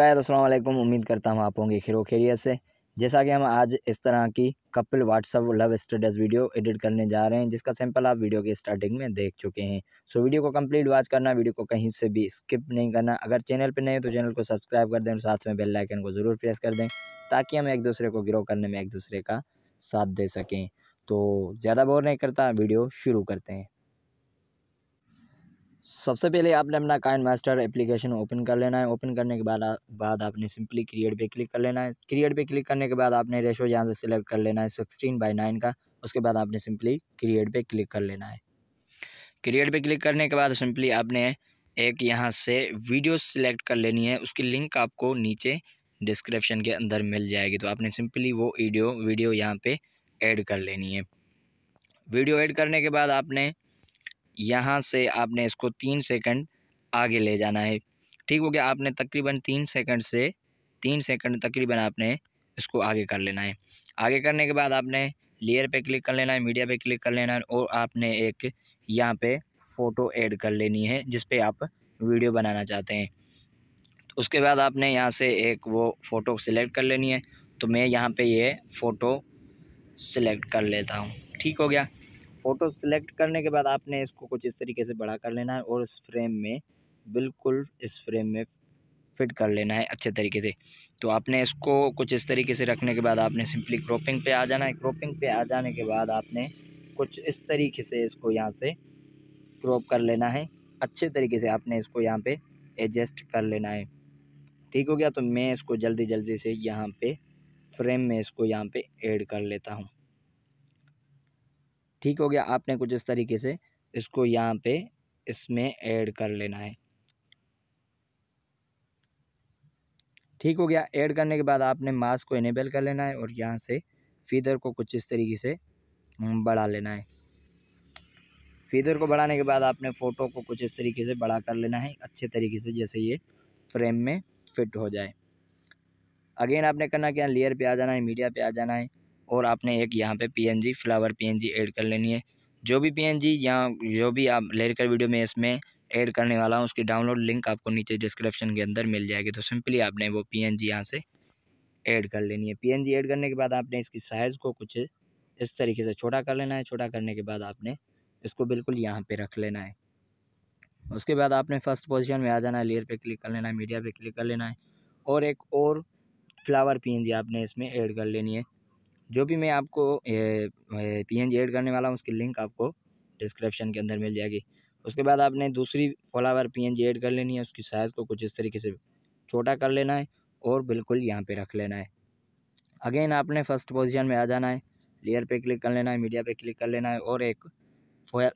hello Aslam उम्मीद करता हूँ आप होंगे खिरो खेरियत से जैसा कि हम आज इस तरह की couple WhatsApp love status video edit करने जा रहे हैं जिसका सैंपल आप वीडियो के स्टार्टिंग में देख चुके हैं सो वीडियो को कंप्लीट वॉच करना वीडियो को कहीं से भी स्किप नहीं करना अगर चैनल पर नहीं तो चैनल को सब्सक्राइब कर दें और साथ में बेल को ज़रूर प्रेस कर दें ताकि हम एक दूसरे को ग्रो करने में एक दूसरे का साथ दे सकें तो ज़्यादा बोर नहीं करता वीडियो शुरू करते हैं सबसे पहले आपने अपना काइन मास्टर एप्लीकेशन ओपन कर लेना है ओपन करने के बाद बाद आपने सिंपली क्रिएट पे क्लिक कर लेना है क्रिएट पे क्लिक करने के बाद आपने रेशो यहाँ से सिलेक्ट कर लेना है सिक्सटीन बाई नाइन का उसके बाद आपने सिंपली क्रिएट पे क्लिक कर लेना है क्रिएट पे क्लिक करने के बाद सिंपली आपने एक यहाँ से वीडियो सिलेक्ट कर लेनी है उसकी लिंक आपको नीचे डिस्क्रिप्शन के अंदर मिल जाएगी तो आपने सिंपली वो वीडियो वीडियो यहाँ पर ऐड कर लेनी है वीडियो ऐड करने के बाद आपने यहाँ से आपने इसको तीन सेकंड आगे ले जाना है ठीक हो गया आपने तकरीबन तीन सेकंड से तीन सेकंड तकरीबन आपने इसको आगे कर लेना है आगे करने के बाद आपने लेयर पे क्लिक कर लेना है मीडिया पे क्लिक कर लेना है और आपने एक यहाँ पे फ़ोटो ऐड कर लेनी है जिस पे आप वीडियो बनाना चाहते हैं तो उसके बाद आपने यहाँ से एक वो फ़ोटो सिलेक्ट कर लेनी है तो मैं यहाँ पर ये फ़ोटो सिलेक्ट कर लेता हूँ ठीक हो गया फ़ोटो सिलेक्ट करने के बाद आपने इसको कुछ इस तरीके से बड़ा कर लेना है और इस फ्रेम में बिल्कुल इस फ्रेम में फिट कर लेना है अच्छे तरीके से तो आपने इसको कुछ इस तरीके से रखने के बाद आपने सिंपली क्रॉपिंग पे आ जाना है क्रॉपिंग पे आ जाने के बाद आपने कुछ इस तरीके से इसको यहाँ से क्रॉप कर लेना है अच्छे तरीके से आपने इसको यहाँ पे एडजस्ट कर लेना है ठीक हो गया तो मैं इसको जल्दी जल्दी से यहाँ पे फ्रेम में इसको यहाँ पे ऐड कर लेता हूँ ठीक हो गया आपने कुछ इस तरीके से इसको यहाँ पे इसमें ऐड कर लेना है ठीक हो गया ऐड करने के बाद आपने मास्क को इनेबल कर लेना है और यहाँ से फीदर को कुछ इस तरीके से हम्म, बढ़ा लेना है फीदर को बढ़ाने के बाद आपने फ़ोटो को कुछ इस तरीके से बड़ा कर लेना है अच्छे तरीके से जैसे ये फ्रेम में फिट हो जाए अगेन आपने करना क्या लेयर पे आ जाना है मीडिया पे आ जाना है और आपने एक यहाँ पे पीएनजी फ्लावर पीएनजी ऐड कर लेनी है जो भी पीएनजी यहाँ जो भी आप लेकर वीडियो में इसमें ऐड करने वाला हूँ उसकी डाउनलोड लिंक आपको नीचे डिस्क्रिप्शन के अंदर मिल जाएगी तो सिंपली आपने वो पी एन जी यहाँ से ऐड कर लेनी है पी एन जी ऐड करने के बाद आपने इसकी साइज़ को कुछ इस तरीके से छोटा कर लेना है छोटा करने के बाद आपने इसको बिल्कुल यहाँ पे रख लेना है उसके बाद आपने फर्स्ट पोजीशन में आ जाना है लेयर पे क्लिक कर लेना है मीडिया पे क्लिक कर लेना है और एक और फ्लावर पी एन जी आपने इसमें ऐड कर लेनी है जो भी मैं आपको पी एन जी एड करने वाला हूँ उसकी लिंक आपको डिस्क्रिप्शन के अंदर मिल जाएगी उसके बाद आपने दूसरी flower P N G add कर लेनी है उसकी साइज़ को कुछ इस तरीके से छोटा कर लेना है और बिल्कुल यहाँ पे रख लेना है अगेन आपने फर्स्ट पोजीशन में आ जाना है लेयर पे क्लिक कर लेना है मीडिया पे क्लिक कर लेना है और एक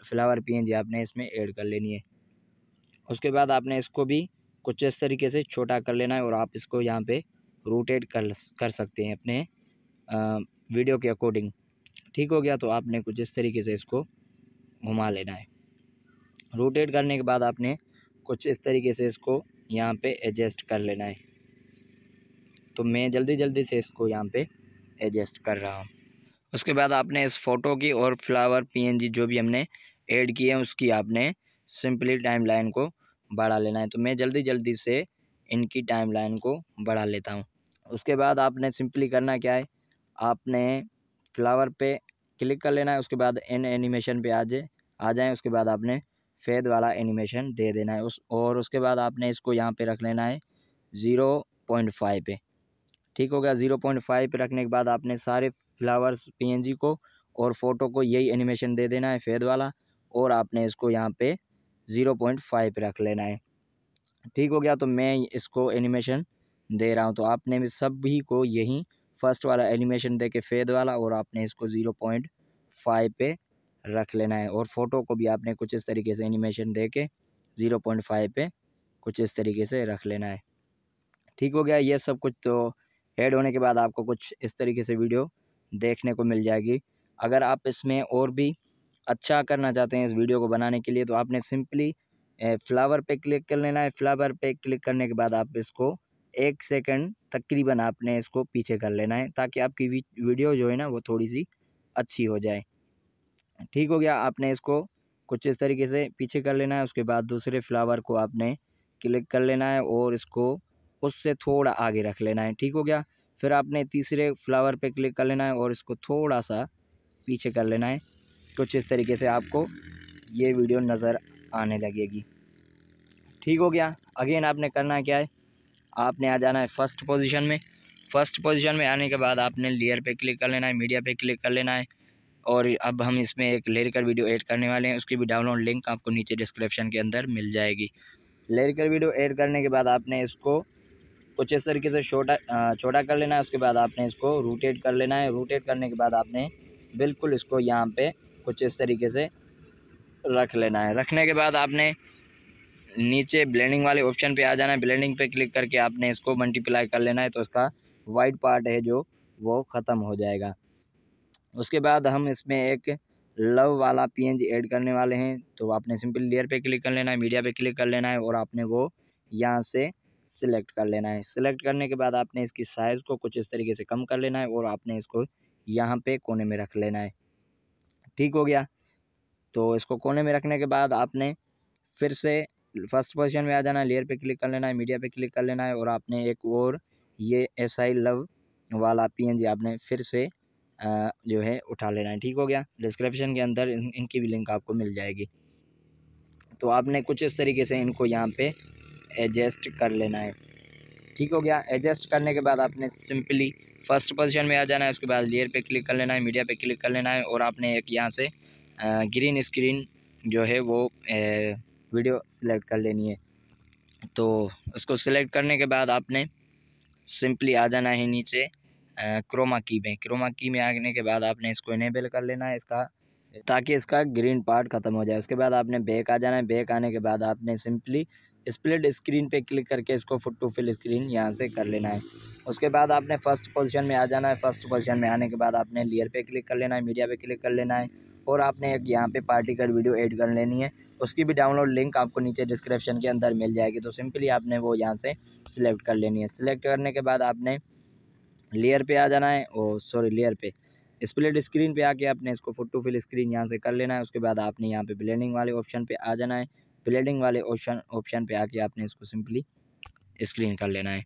फ्लावर पीएनजी आपने इसमें ऐड कर लेनी है उसके बाद आपने इसको भी कुछ इस तरीके से छोटा कर लेना है और आप इसको यहाँ पे रोटेट कर कर सकते हैं अपने वीडियो के अकॉर्डिंग ठीक हो गया तो आपने कुछ इस तरीके से इसको घुमा लेना है रोटेट करने के बाद आपने कुछ इस तरीके से इसको यहाँ पे एडजस्ट कर लेना है तो मैं जल्दी जल्दी से इसको यहाँ पे एडजस्ट कर रहा हूँ उसके बाद आपने इस फ़ोटो की और फ्लावर पीएनजी जो भी हमने ऐड किए हैं उसकी आपने सिंपली टाइमलाइन को बढ़ा लेना है तो मैं जल्दी जल्दी से इनकी टाइमलाइन को बढ़ा लेता हूँ उसके बाद आपने सिंपली करना क्या है आपने फ्लावर पे क्लिक कर लेना है उसके बाद इन एनिमेशन पे आ जाए आ जाएँ उसके बाद आपने फेद वाला एनिमेशन दे देना है उस और उसके बाद आपने इसको यहाँ पे रख लेना है ज़ीरो पॉइंट फाइव पे ठीक हो गया ज़ीरो पॉइंट फाइव पर रखने के बाद आपने सारे फ्लावर्स पीएनजी को और फ़ोटो को यही एनिमेशन दे देना है फेद वाला और आपने इसको यहाँ पर ज़ीरो पॉइंट फाइव रख लेना है ठीक हो गया तो मैं इसको एनिमेशन दे रहा हूँ तो आपने सभी को यहीं फर्स्ट वाला एनिमेशन दे के फेद वाला और आपने इसको ज़ीरो पॉइंट फाइव पे रख लेना है और फ़ोटो को भी आपने कुछ इस तरीके से एनिमेशन दे के ज़ीरो पॉइंट फाइव पे कुछ इस तरीके से रख लेना है ठीक हो गया ये सब कुछ तो ऐड होने के बाद आपको कुछ इस तरीके से वीडियो देखने को मिल जाएगी अगर आप इसमें और भी अच्छा करना चाहते हैं इस वीडियो को बनाने के लिए तो आपने सिंपली फ्लावर पे क्लिक कर लेना है फ्लावर पे क्लिक करने के बाद आप इसको एक सेकंड तकरीबन आपने इसको पीछे कर लेना है ताकि आपकी वीडियो जो है ना वो थोड़ी सी अच्छी हो जाए ठीक हो गया आपने इसको कुछ इस तरीके से पीछे कर लेना है उसके बाद दूसरे फ्लावर को आपने क्लिक कर लेना है और इसको उससे थोड़ा आगे रख लेना है ठीक हो गया फिर आपने तीसरे फ्लावर पर क्लिक कर लेना है और इसको थोड़ा सा पीछे कर लेना है कुछ इस तरीके से आपको ये वीडियो नज़र आने लगेगी ठीक हो गया अगेन आपने करना क्या है आपने आ जाना है फर्स्ट पोजीशन में फर्स्ट पोजीशन में आने के बाद आपने लेयर पे क्लिक कर लेना है मीडिया पे क्लिक कर लेना है और अब हम इसमें एक लेरिकल वीडियो ऐड करने वाले हैं उसकी भी डाउनलोड लिंक आपको नीचे डिस्क्रिप्शन के अंदर मिल जाएगी लेरिकल वीडियो ऐड करने के बाद आपने इसको कुछ इस तरीके से छोटा छोटा कर लेना है उसके बाद आपने इसको रोटेट कर लेना है रोटेट करने के बाद आपने बिल्कुल इसको यहाँ पर कुछ इस तरीके से रख लेना है रखने के बाद आपने नीचे ब्लेंडिंग वाले ऑप्शन पे आ जाना है ब्लेंडिंग पे क्लिक करके आपने इसको मल्टीप्लाई कर लेना है तो उसका वाइट पार्ट है जो वो ख़त्म हो जाएगा उसके बाद हम इसमें एक लव वाला पीएनजी ऐड करने वाले हैं तो आपने सिंपल लेयर पे क्लिक कर लेना है मीडिया पे क्लिक कर लेना है और आपने वो यहाँ से सिलेक्ट कर लेना है सिलेक्ट करने के बाद आपने इसकी साइज़ को कुछ इस तरीके से कम कर लेना है और आपने इसको यहाँ पे कोने में रख लेना है ठीक हो गया तो इसको कोने में रखने के बाद आपने फिर से फर्स्ट पोजीशन में आ जाना है लेयर पे क्लिक कर लेना है मीडिया पे क्लिक कर लेना है और आपने एक और ये एस आई लव वाला पीएनजी आपने फिर से जो है उठा लेना है ठीक हो गया डिस्क्रिप्शन के अंदर इन, इनकी भी लिंक आपको मिल जाएगी तो आपने कुछ इस तरीके से इनको यहाँ पे एडजस्ट कर लेना है ठीक हो गया एडजस्ट करने के बाद आपने सिंपली फर्स्ट पोजीशन में आ जाना है उसके बाद लेयर पे क्लिक कर लेना है मीडिया पे क्लिक कर लेना है और आपने एक यहाँ से ग्रीन स्क्रीन जो है वो वीडियो सिलेक्ट कर लेनी है तो उसको सिलेक्ट करने के बाद आपने सिंपली आ जाना है नीचे क्रोमा की में क्रोमा की में आने के बाद आपने इसको इनेबल कर लेना है इसका ताकि इसका ग्रीन पार्ट ख़त्म हो जाए उसके बाद आपने बैक आ जाना है बैक आने के बाद आपने सिंपली स्प्लिट स्क्रीन पे क्लिक करके इसको फुट टू फिल स्क्रीन यहाँ से कर लेना है उसके बाद आपने फर्स्ट पोजीशन में आ जाना है फर्स्ट पोजीशन में आने के बाद आपने लेयर पे क्लिक कर लेना है मीडिया पे क्लिक कर लेना है और आपने एक यहाँ पे पार्टी कर वीडियो ऐड कर लेनी है उसकी भी डाउनलोड लिंक आपको नीचे डिस्क्रिप्शन के अंदर मिल जाएगी तो सिंपली आपने वो यहाँ से सिलेक्ट कर लेनी है सिलेक्ट करने के बाद आपने लेयर पे आ जाना है और सॉरी लेयर पे स्प्लिट स्क्रीन पे आके आपने इसको फुट टू फिल स्क्रीन यहाँ से कर लेना है उसके बाद आपने यहाँ पे ब्लेंडिंग वाले ऑप्शन पे आ जाना है ब्लेंडिंग वाले ऑप्शन ऑप्शन पे आके आपने इसको सिंपली स्क्रीन कर लेना है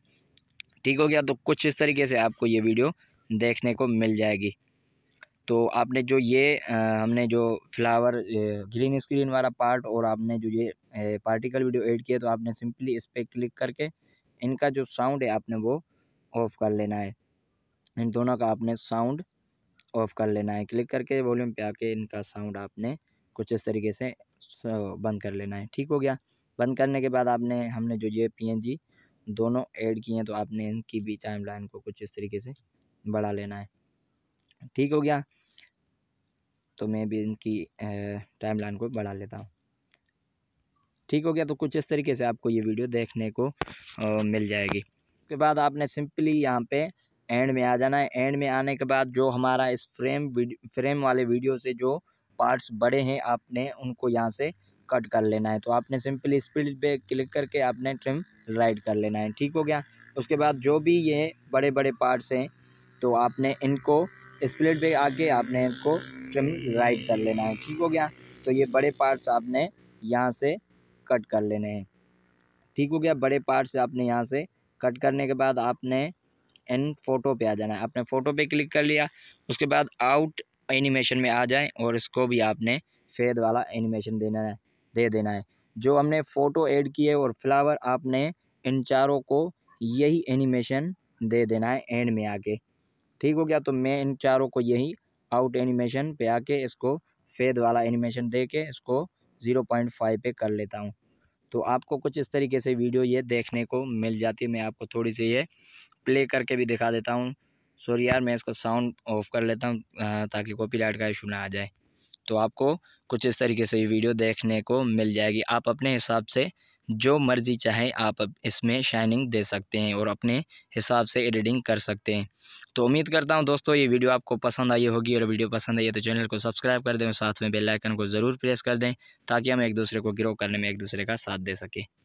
ठीक हो गया तो कुछ इस तरीके से आपको ये वीडियो देखने को मिल जाएगी तो आपने जो ये हमने जो फ्लावर ग्रीन स्क्रीन वाला पार्ट और आपने जो ये पार्टिकल वीडियो ऐड किया तो आपने सिंपली इस पर क्लिक करके इनका जो साउंड है आपने वो ऑफ़ कर लेना है इन दोनों का आपने साउंड ऑफ़ कर लेना है क्लिक करके वॉल्यूम पे आके इनका साउंड आपने कुछ इस तरीके से बंद कर लेना है ठीक हो गया बंद करने के बाद आपने हमने जो ये पीएनजी दोनों ऐड किए हैं तो आपने इनकी भी टाइम लाइन को कुछ इस तरीके से बढ़ा लेना है ठीक हो गया तो मैं भी इनकी टाइम लाइन को बढ़ा लेता हूँ ठीक हो गया तो कुछ इस तरीके से आपको ये वीडियो देखने को आ, मिल जाएगी उसके बाद आपने सिंपली यहाँ पे एंड में आ जाना है एंड में आने के बाद जो हमारा इस फ्रेम फ्रेम वाले वीडियो से जो पार्ट्स बड़े हैं आपने उनको यहाँ से कट कर लेना है तो आपने सिंपली स्पीड पे क्लिक करके आपने ट्रिम राइट कर लेना है ठीक हो गया उसके बाद जो भी ये बड़े बड़े पार्ट्स हैं तो आपने इनको स्प्लिट पे आके आपने इनको ट्रिम राइट कर लेना है ठीक हो गया तो ये बड़े पार्ट्स आपने यहाँ से कट कर लेने हैं ठीक हो गया बड़े पार्ट्स आपने यहाँ से कट करने के बाद आपने इन फ़ोटो पे आ जाना है आपने फ़ोटो पे क्लिक कर लिया उसके बाद आउट एनिमेशन में आ जाए और इसको भी आपने फेद वाला एनिमेशन देना है दे देना है जो हमने फ़ोटो ऐड किए और फ्लावर आपने इन चारों को यही एनिमेशन दे देना है एंड में आके ठीक हो गया तो मैं इन चारों को यही आउट एनिमेशन पे आके इसको फेद वाला एनिमेशन दे के इसको ज़ीरो पॉइंट फाइव पे कर लेता हूँ तो आपको कुछ इस तरीके से वीडियो ये देखने को मिल जाती है मैं आपको थोड़ी सी ये प्ले करके भी दिखा देता हूँ सॉरी यार मैं इसका साउंड ऑफ कर लेता हूँ ताकि कॉपीराइट का इशू ना आ जाए तो आपको कुछ इस तरीके से ये वीडियो देखने को मिल जाएगी आप अपने हिसाब से जो मर्ज़ी चाहे आप इसमें शाइनिंग दे सकते हैं और अपने हिसाब से एडिटिंग कर सकते हैं तो उम्मीद करता हूं दोस्तों ये वीडियो आपको पसंद आई होगी और वीडियो पसंद आई है तो चैनल को सब्सक्राइब कर दें और साथ में बेल आइकन को ज़रूर प्रेस कर दें ताकि हम एक दूसरे को ग्रो करने में एक दूसरे का साथ दे सकें